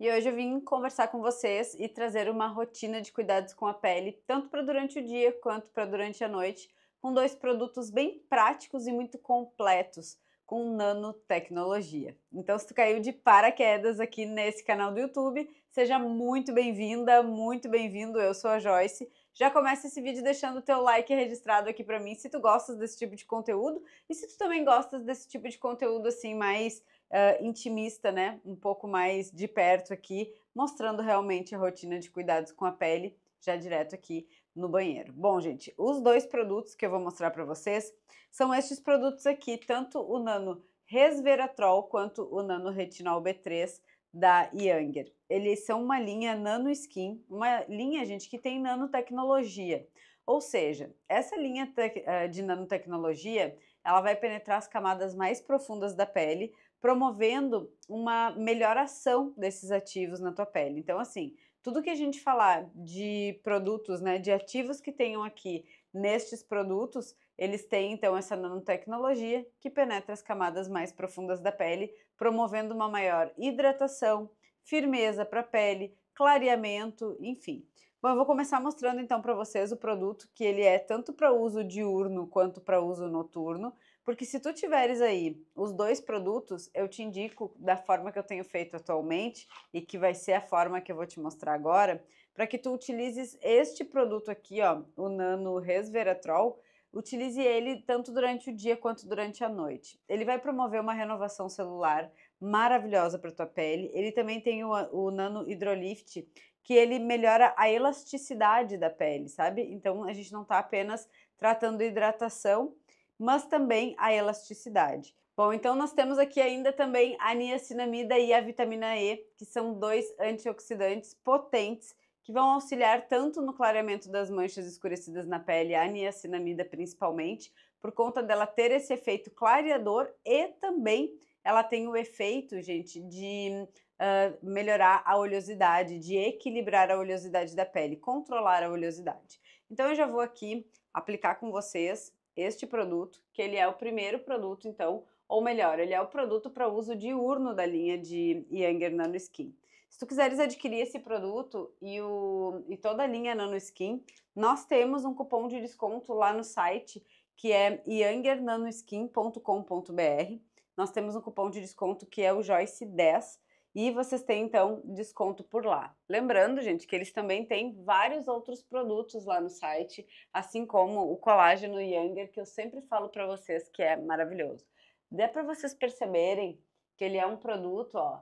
E hoje eu vim conversar com vocês e trazer uma rotina de cuidados com a pele, tanto para durante o dia quanto para durante a noite, com dois produtos bem práticos e muito completos, com nanotecnologia. Então, se tu caiu de paraquedas aqui nesse canal do YouTube, seja muito bem-vinda, muito bem-vindo. Eu sou a Joyce já começa esse vídeo deixando o teu like registrado aqui para mim se tu gostas desse tipo de conteúdo e se tu também gostas desse tipo de conteúdo assim mais uh, intimista, né? Um pouco mais de perto aqui, mostrando realmente a rotina de cuidados com a pele já direto aqui no banheiro. Bom, gente, os dois produtos que eu vou mostrar para vocês são estes produtos aqui, tanto o Nano Resveratrol quanto o Nano Retinol B3 da Younger. Eles são uma linha nano skin, uma linha, gente, que tem nanotecnologia. Ou seja, essa linha eh, de nanotecnologia, ela vai penetrar as camadas mais profundas da pele, promovendo uma melhoração desses ativos na tua pele. Então, assim, tudo que a gente falar de produtos, né, de ativos que tenham aqui nestes produtos, eles têm então essa nanotecnologia que penetra as camadas mais profundas da pele, promovendo uma maior hidratação, firmeza para a pele, clareamento, enfim. Bom, eu vou começar mostrando então para vocês o produto que ele é tanto para uso diurno quanto para uso noturno, porque se tu tiveres aí os dois produtos, eu te indico da forma que eu tenho feito atualmente e que vai ser a forma que eu vou te mostrar agora, para que tu utilizes este produto aqui, ó, o Nano Resveratrol, Utilize ele tanto durante o dia quanto durante a noite. Ele vai promover uma renovação celular maravilhosa para tua pele. Ele também tem o, o Nano Hidrolift, que ele melhora a elasticidade da pele, sabe? Então a gente não está apenas tratando hidratação, mas também a elasticidade. Bom, então nós temos aqui ainda também a niacinamida e a vitamina E, que são dois antioxidantes potentes que vão auxiliar tanto no clareamento das manchas escurecidas na pele, a niacinamida principalmente, por conta dela ter esse efeito clareador e também ela tem o efeito, gente, de uh, melhorar a oleosidade, de equilibrar a oleosidade da pele, controlar a oleosidade. Então eu já vou aqui aplicar com vocês este produto, que ele é o primeiro produto, então, ou melhor, ele é o produto para uso diurno da linha de Younger Nano Skin. Se tu quiseres adquirir esse produto e, o, e toda a linha Nano Skin, nós temos um cupom de desconto lá no site, que é youngernanoSkin.com.br. Nós temos um cupom de desconto que é o Joyce10, e vocês têm então desconto por lá. Lembrando, gente, que eles também têm vários outros produtos lá no site, assim como o colágeno Younger, que eu sempre falo para vocês que é maravilhoso. Dá para vocês perceberem que ele é um produto, ó,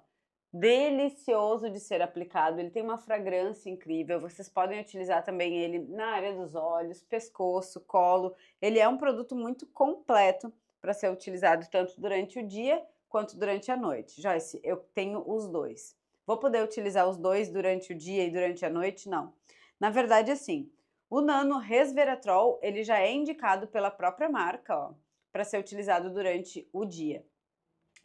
delicioso de ser aplicado, ele tem uma fragrância incrível. Vocês podem utilizar também ele na área dos olhos, pescoço, colo. Ele é um produto muito completo para ser utilizado tanto durante o dia quanto durante a noite. Joyce, eu tenho os dois. Vou poder utilizar os dois durante o dia e durante a noite? Não. Na verdade, assim, o Nano Resveratrol, ele já é indicado pela própria marca, ó, para ser utilizado durante o dia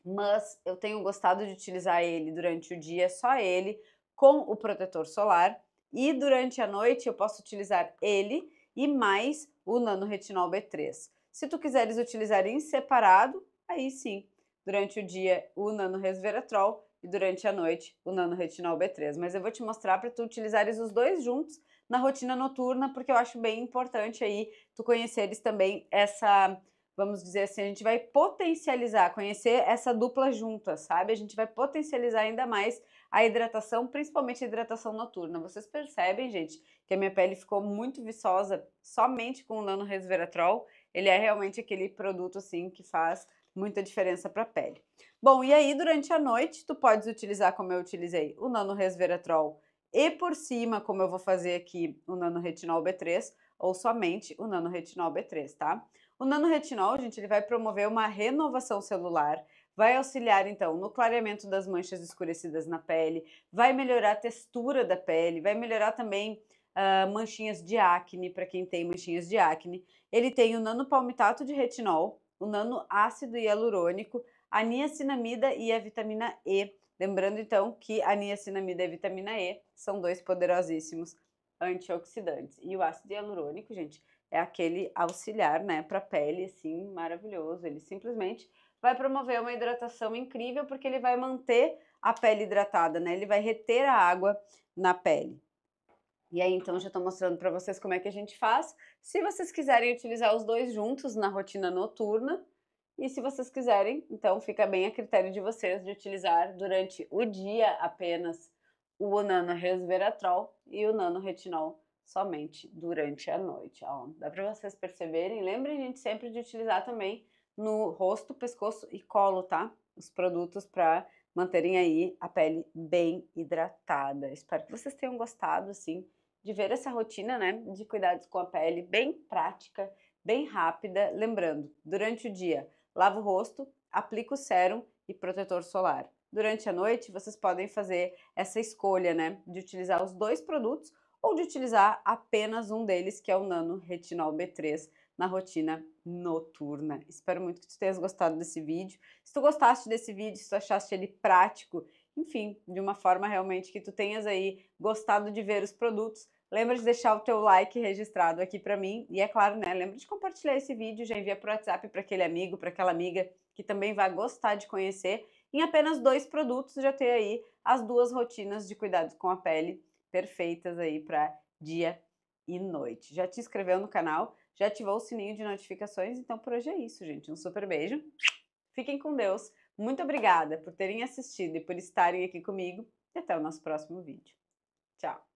mas eu tenho gostado de utilizar ele durante o dia, só ele, com o protetor solar. E durante a noite eu posso utilizar ele e mais o nano retinol B3. Se tu quiseres utilizar em separado, aí sim, durante o dia o nano resveratrol e durante a noite o nano retinol B3. Mas eu vou te mostrar para tu utilizares os dois juntos na rotina noturna, porque eu acho bem importante aí tu conheceres também essa vamos dizer assim, a gente vai potencializar, conhecer essa dupla junta, sabe? A gente vai potencializar ainda mais a hidratação, principalmente a hidratação noturna. Vocês percebem, gente, que a minha pele ficou muito viçosa somente com o Nano Resveratrol. Ele é realmente aquele produto, assim, que faz muita diferença para a pele. Bom, e aí durante a noite tu podes utilizar, como eu utilizei, o Nano Resveratrol e por cima, como eu vou fazer aqui, o Nano Retinol B3 ou somente o Nano Retinol B3, tá? O nanoretinol, gente, ele vai promover uma renovação celular, vai auxiliar então no clareamento das manchas escurecidas na pele, vai melhorar a textura da pele, vai melhorar também uh, manchinhas de acne para quem tem manchinhas de acne. Ele tem o nanopalmitato de retinol, o nanoácido hialurônico, a niacinamida e a vitamina E. Lembrando então que a niacinamida e a vitamina E são dois poderosíssimos antioxidantes. E o ácido hialurônico, gente, é aquele auxiliar, né, para pele assim, maravilhoso. Ele simplesmente vai promover uma hidratação incrível porque ele vai manter a pele hidratada, né? Ele vai reter a água na pele. E aí, então, já estou mostrando para vocês como é que a gente faz. Se vocês quiserem utilizar os dois juntos na rotina noturna, e se vocês quiserem, então fica bem a critério de vocês de utilizar durante o dia apenas o nano resveratrol e o nano retinol somente durante a noite. Ó, dá para vocês perceberem. Lembrem, gente, sempre de utilizar também no rosto, pescoço e colo, tá? Os produtos para manterem aí a pele bem hidratada. Espero que vocês tenham gostado, assim, de ver essa rotina, né, de cuidados com a pele bem prática, bem rápida. Lembrando, durante o dia, lava o rosto, aplica o sérum e protetor solar. Durante a noite, vocês podem fazer essa escolha, né, de utilizar os dois produtos ou de utilizar apenas um deles, que é o nano retinol B3, na rotina noturna. Espero muito que tu tenhas gostado desse vídeo. Se tu gostaste desse vídeo, se tu achaste ele prático, enfim, de uma forma realmente que tu tenhas aí gostado de ver os produtos, lembra de deixar o teu like registrado aqui para mim e é claro, né, lembra de compartilhar esse vídeo, já envia pro WhatsApp para aquele amigo, para aquela amiga que também vai gostar de conhecer. Em apenas dois produtos já ter aí as duas rotinas de cuidado com a pele perfeitas aí para dia e noite. Já te inscreveu no canal? Já ativou o sininho de notificações? Então por hoje é isso, gente. Um super beijo. Fiquem com Deus. Muito obrigada por terem assistido e por estarem aqui comigo. E até o nosso próximo vídeo. Tchau.